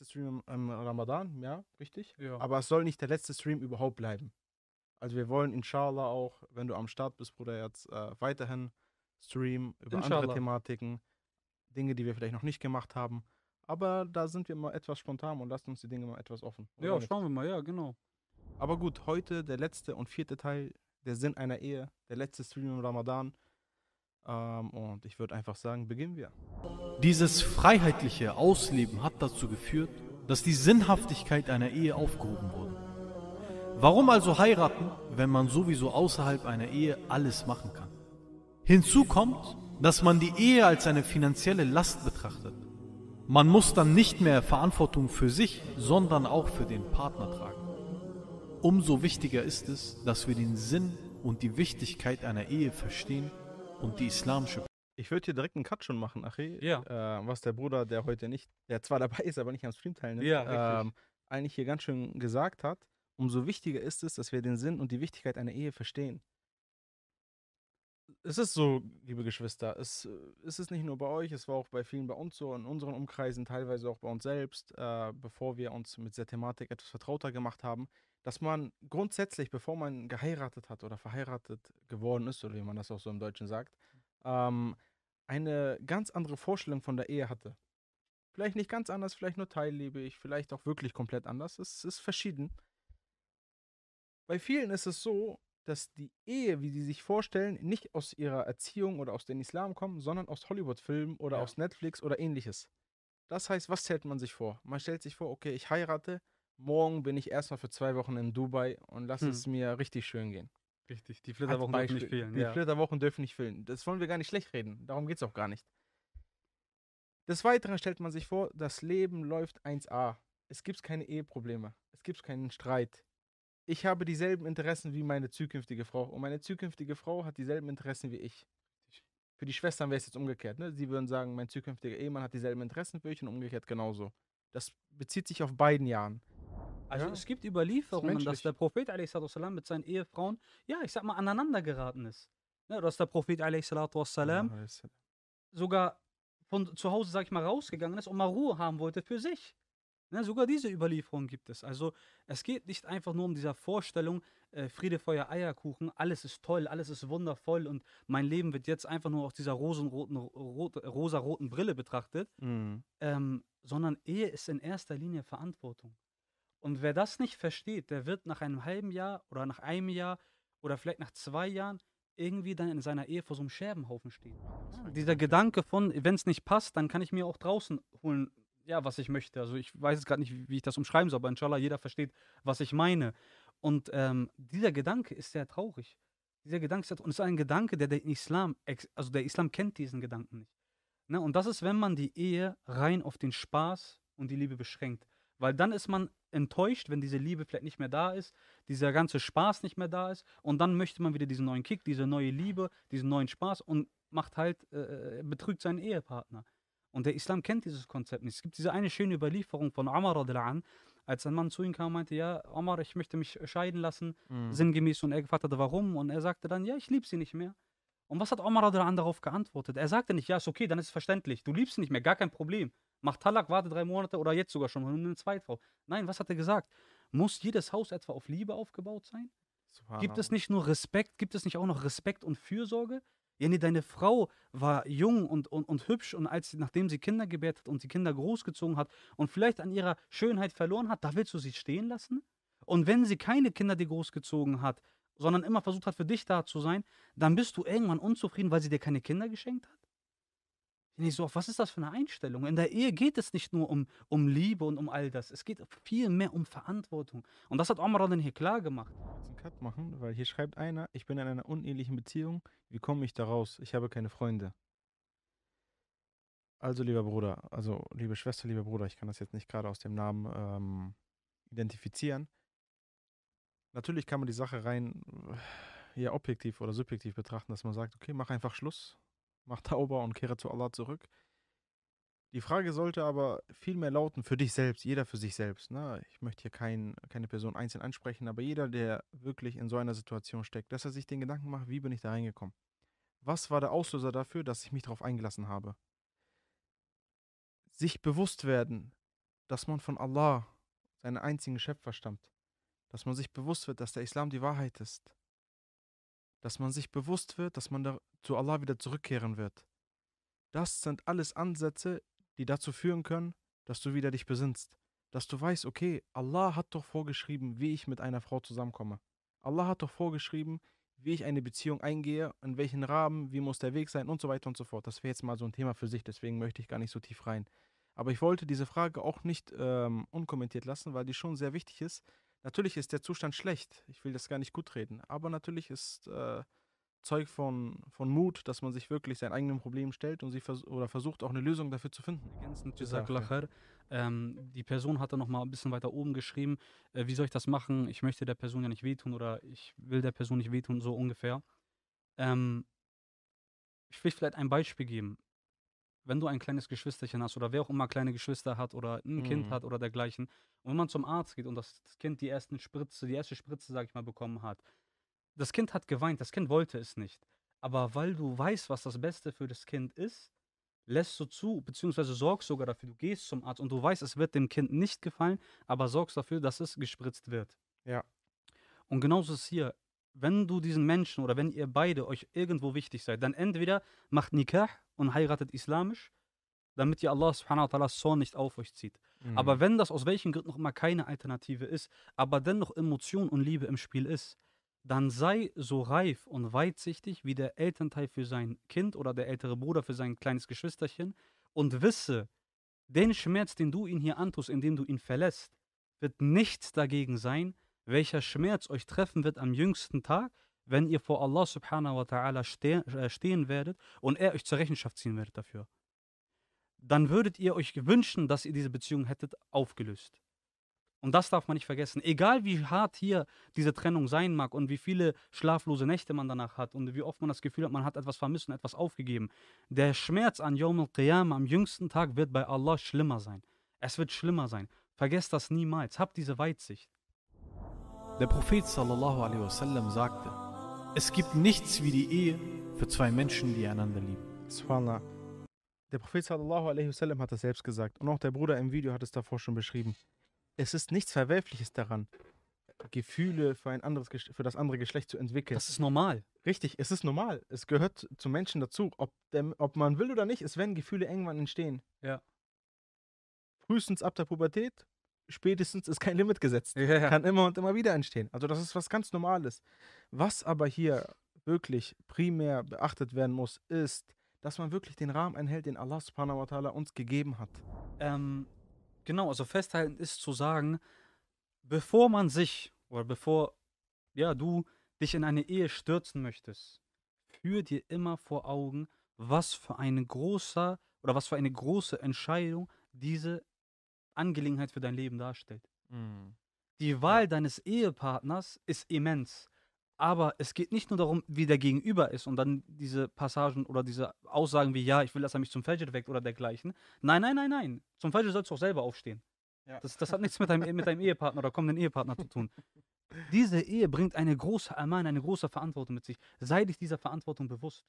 letzte Stream im Ramadan, ja, richtig. Ja. Aber es soll nicht der letzte Stream überhaupt bleiben. Also wir wollen inshallah auch, wenn du am Start bist, Bruder, jetzt äh, weiterhin streamen über inshallah. andere Thematiken, Dinge, die wir vielleicht noch nicht gemacht haben. Aber da sind wir mal etwas spontan und lassen uns die Dinge mal etwas offen. Ja, nicht? schauen wir mal, ja, genau. Aber gut, heute der letzte und vierte Teil, der Sinn einer Ehe, der letzte Stream im Ramadan. Ähm, und ich würde einfach sagen, beginnen wir. Dieses freiheitliche Ausleben hat dazu geführt, dass die Sinnhaftigkeit einer Ehe aufgehoben wurde. Warum also heiraten, wenn man sowieso außerhalb einer Ehe alles machen kann? Hinzu kommt, dass man die Ehe als eine finanzielle Last betrachtet. Man muss dann nicht mehr Verantwortung für sich, sondern auch für den Partner tragen. Umso wichtiger ist es, dass wir den Sinn und die Wichtigkeit einer Ehe verstehen und die islamische ich würde hier direkt einen Cut schon machen, Achi. Ja. Äh, was der Bruder, der heute nicht, der zwar dabei ist, aber nicht am Stream teilnimmt, ja, ähm, eigentlich hier ganz schön gesagt hat. Umso wichtiger ist es, dass wir den Sinn und die Wichtigkeit einer Ehe verstehen es ist so, liebe Geschwister, es, es ist nicht nur bei euch, es war auch bei vielen bei uns so, in unseren Umkreisen, teilweise auch bei uns selbst, äh, bevor wir uns mit dieser Thematik etwas vertrauter gemacht haben, dass man grundsätzlich, bevor man geheiratet hat oder verheiratet geworden ist, oder wie man das auch so im Deutschen sagt, ähm, eine ganz andere Vorstellung von der Ehe hatte. Vielleicht nicht ganz anders, vielleicht nur teillebig, vielleicht auch wirklich komplett anders. Es ist verschieden. Bei vielen ist es so, dass die Ehe, wie sie sich vorstellen, nicht aus ihrer Erziehung oder aus dem Islam kommen, sondern aus Hollywood-Filmen oder ja. aus Netflix oder ähnliches. Das heißt, was stellt man sich vor? Man stellt sich vor, okay, ich heirate, morgen bin ich erstmal für zwei Wochen in Dubai und lass hm. es mir richtig schön gehen. Richtig, die Flitterwochen dürfen nicht fehlen. Die ja. Flitterwochen dürfen nicht fehlen. Das wollen wir gar nicht schlecht reden, darum geht es auch gar nicht. Des Weiteren stellt man sich vor, das Leben läuft 1a. Es gibt keine Eheprobleme, es gibt keinen Streit, ich habe dieselben Interessen wie meine zukünftige Frau und meine zukünftige Frau hat dieselben Interessen wie ich. Für die Schwestern wäre es jetzt umgekehrt. Ne? Sie würden sagen, mein zukünftiger Ehemann hat dieselben Interessen wie ich und umgekehrt genauso. Das bezieht sich auf beiden Jahren. Also ja. es gibt Überlieferungen, dass der Prophet a.s. mit seinen Ehefrauen, ja, ich sag mal, aneinander geraten ist. Ne? Dass der Prophet a.s. sogar von zu Hause, sag ich mal, rausgegangen ist und mal Ruhe haben wollte für sich. Ne, sogar diese Überlieferung gibt es. Also es geht nicht einfach nur um diese Vorstellung, äh, Friede, Feuer, Eierkuchen, alles ist toll, alles ist wundervoll und mein Leben wird jetzt einfach nur aus dieser rosenroten, rot, rosa Brille betrachtet, mhm. ähm, sondern Ehe ist in erster Linie Verantwortung. Und wer das nicht versteht, der wird nach einem halben Jahr oder nach einem Jahr oder vielleicht nach zwei Jahren irgendwie dann in seiner Ehe vor so einem Scherbenhaufen stehen. Ja, dieser Gedanke von, wenn es nicht passt, dann kann ich mir auch draußen holen ja, was ich möchte. Also ich weiß jetzt gerade nicht, wie ich das umschreiben soll, aber inshallah, jeder versteht, was ich meine. Und ähm, dieser Gedanke ist sehr traurig. Dieser Gedanke ist, und ist ein Gedanke, der den Islam, also der Islam kennt diesen Gedanken nicht. Ne? Und das ist, wenn man die Ehe rein auf den Spaß und die Liebe beschränkt. Weil dann ist man enttäuscht, wenn diese Liebe vielleicht nicht mehr da ist, dieser ganze Spaß nicht mehr da ist. Und dann möchte man wieder diesen neuen Kick, diese neue Liebe, diesen neuen Spaß und macht halt, äh, äh betrügt seinen Ehepartner. Und der Islam kennt dieses Konzept nicht. Es gibt diese eine schöne Überlieferung von Omar, an, als ein Mann zu ihm kam und meinte, ja, Omar, ich möchte mich scheiden lassen, mhm. sinngemäß. Und er gefragt hatte, warum? Und er sagte dann, ja, ich liebe sie nicht mehr. Und was hat Omar an darauf geantwortet? Er sagte nicht, ja, ist okay, dann ist es verständlich. Du liebst sie nicht mehr, gar kein Problem. Mach Talak, warte drei Monate oder jetzt sogar schon und eine Zweitfrau. Nein, was hat er gesagt? Muss jedes Haus etwa auf Liebe aufgebaut sein? Gibt es nicht nur Respekt? Gibt es nicht auch noch Respekt und Fürsorge? Ja, nee, deine Frau war jung und, und, und hübsch und als sie, nachdem sie Kinder gebärt hat und die Kinder großgezogen hat und vielleicht an ihrer Schönheit verloren hat, da willst du sie stehen lassen? Und wenn sie keine Kinder dir großgezogen hat, sondern immer versucht hat, für dich da zu sein, dann bist du irgendwann unzufrieden, weil sie dir keine Kinder geschenkt hat? bin so was ist das für eine Einstellung? In der Ehe geht es nicht nur um, um Liebe und um all das. Es geht viel mehr um Verantwortung. Und das hat Omar dann hier klar gemacht. Einen Cut machen, weil hier schreibt einer, ich bin in einer unehelichen Beziehung. Wie komme ich da raus? Ich habe keine Freunde. Also, lieber Bruder, also liebe Schwester, lieber Bruder, ich kann das jetzt nicht gerade aus dem Namen ähm, identifizieren. Natürlich kann man die Sache rein äh, ja objektiv oder subjektiv betrachten, dass man sagt, okay, mach einfach Schluss mach Tauber und kehre zu Allah zurück. Die Frage sollte aber vielmehr lauten für dich selbst, jeder für sich selbst. Ne? Ich möchte hier kein, keine Person einzeln ansprechen, aber jeder, der wirklich in so einer Situation steckt, dass er sich den Gedanken macht, wie bin ich da reingekommen? Was war der Auslöser dafür, dass ich mich darauf eingelassen habe? Sich bewusst werden, dass man von Allah, seinen einzigen Schöpfer, stammt. Dass man sich bewusst wird, dass der Islam die Wahrheit ist dass man sich bewusst wird, dass man da zu Allah wieder zurückkehren wird. Das sind alles Ansätze, die dazu führen können, dass du wieder dich besinnst, dass du weißt, okay, Allah hat doch vorgeschrieben, wie ich mit einer Frau zusammenkomme. Allah hat doch vorgeschrieben, wie ich eine Beziehung eingehe, in welchen Rahmen, wie muss der Weg sein und so weiter und so fort. Das wäre jetzt mal so ein Thema für sich, deswegen möchte ich gar nicht so tief rein. Aber ich wollte diese Frage auch nicht ähm, unkommentiert lassen, weil die schon sehr wichtig ist, Natürlich ist der Zustand schlecht, ich will das gar nicht gut reden, aber natürlich ist äh, Zeug von, von Mut, dass man sich wirklich seinen eigenen Problemen stellt und sie vers oder versucht auch eine Lösung dafür zu finden. ähm, die Person hat dann nochmal ein bisschen weiter oben geschrieben, äh, wie soll ich das machen? Ich möchte der Person ja nicht wehtun oder ich will der Person nicht wehtun, so ungefähr. Ähm, ich will vielleicht ein Beispiel geben wenn du ein kleines Geschwisterchen hast oder wer auch immer kleine Geschwister hat oder ein mhm. Kind hat oder dergleichen, und wenn man zum Arzt geht und das Kind die ersten Spritze, die erste Spritze, sag ich mal, bekommen hat, das Kind hat geweint, das Kind wollte es nicht. Aber weil du weißt, was das Beste für das Kind ist, lässt du zu, beziehungsweise sorgst sogar dafür, du gehst zum Arzt und du weißt, es wird dem Kind nicht gefallen, aber sorgst dafür, dass es gespritzt wird. Ja. Und genauso ist hier, wenn du diesen Menschen oder wenn ihr beide euch irgendwo wichtig seid, dann entweder macht Nikah und heiratet islamisch, damit ihr Allah subhanahu wa ta'ala Zorn nicht auf euch zieht. Mhm. Aber wenn das aus welchem Gründen noch immer keine Alternative ist, aber dennoch Emotion und Liebe im Spiel ist, dann sei so reif und weitsichtig wie der Elternteil für sein Kind oder der ältere Bruder für sein kleines Geschwisterchen und wisse, den Schmerz, den du ihn hier antust, indem du ihn verlässt, wird nichts dagegen sein, welcher Schmerz euch treffen wird am jüngsten Tag, wenn ihr vor Allah subhanahu wa ta'ala ste äh, stehen werdet und er euch zur Rechenschaft ziehen werdet dafür, dann würdet ihr euch wünschen, dass ihr diese Beziehung hättet aufgelöst. Und das darf man nicht vergessen. Egal wie hart hier diese Trennung sein mag und wie viele schlaflose Nächte man danach hat und wie oft man das Gefühl hat, man hat etwas vermisst und etwas aufgegeben, der Schmerz an Yawm al-Qiyam am jüngsten Tag wird bei Allah schlimmer sein. Es wird schlimmer sein. Vergesst das niemals. Habt diese Weitsicht. Der Prophet sallallahu alaihi wasallam sagte: es gibt nichts wie die Ehe für zwei Menschen, die einander lieben. Subhanallah. Der Prophet sallallahu alaihi wasallam hat das selbst gesagt und auch der Bruder im Video hat es davor schon beschrieben. Es ist nichts Verwerfliches daran, Gefühle für, ein anderes, für das andere Geschlecht zu entwickeln. Das ist normal. Richtig, es ist normal. Es gehört zum Menschen dazu. Ob, der, ob man will oder nicht, es werden Gefühle irgendwann entstehen. Ja. Frühestens ab der Pubertät spätestens ist kein Limit gesetzt. Ja. Kann immer und immer wieder entstehen. Also das ist was ganz Normales. Was aber hier wirklich primär beachtet werden muss, ist, dass man wirklich den Rahmen einhält, den Allah subhanahu wa ta'ala uns gegeben hat. Ähm, genau, also festhalten ist zu sagen, bevor man sich oder bevor ja, du dich in eine Ehe stürzen möchtest, führ dir immer vor Augen, was für eine große oder was für eine große Entscheidung diese Angelegenheit für dein Leben darstellt. Mhm. Die Wahl ja. deines Ehepartners ist immens. Aber es geht nicht nur darum, wie der Gegenüber ist und dann diese Passagen oder diese Aussagen wie, ja, ich will, dass er mich zum Fajr weckt oder dergleichen. Nein, nein, nein, nein. Zum Fajr sollst du auch selber aufstehen. Ja. Das, das, hat nichts mit deinem, mit deinem Ehepartner oder kommenden Ehepartner zu tun. Diese Ehe bringt eine große Aman, eine große Verantwortung mit sich. Sei dich dieser Verantwortung bewusst.